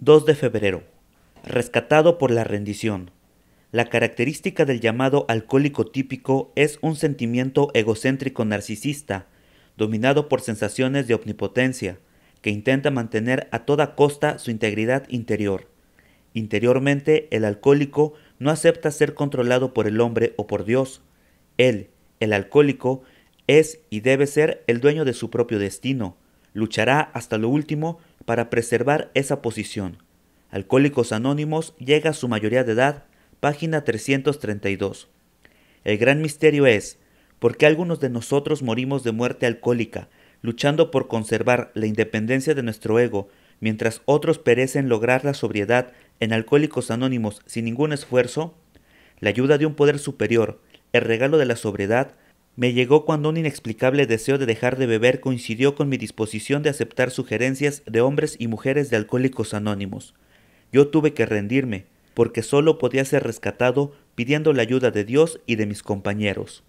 2 de febrero. Rescatado por la rendición. La característica del llamado alcohólico típico es un sentimiento egocéntrico narcisista, dominado por sensaciones de omnipotencia, que intenta mantener a toda costa su integridad interior. Interiormente, el alcohólico no acepta ser controlado por el hombre o por Dios. Él, el alcohólico, es y debe ser el dueño de su propio destino. Luchará hasta lo último para preservar esa posición. Alcohólicos Anónimos llega a su mayoría de edad, página 332. El gran misterio es, ¿por qué algunos de nosotros morimos de muerte alcohólica, luchando por conservar la independencia de nuestro ego, mientras otros perecen lograr la sobriedad en Alcohólicos Anónimos sin ningún esfuerzo? La ayuda de un poder superior, el regalo de la sobriedad, me llegó cuando un inexplicable deseo de dejar de beber coincidió con mi disposición de aceptar sugerencias de hombres y mujeres de alcohólicos anónimos. Yo tuve que rendirme, porque solo podía ser rescatado pidiendo la ayuda de Dios y de mis compañeros.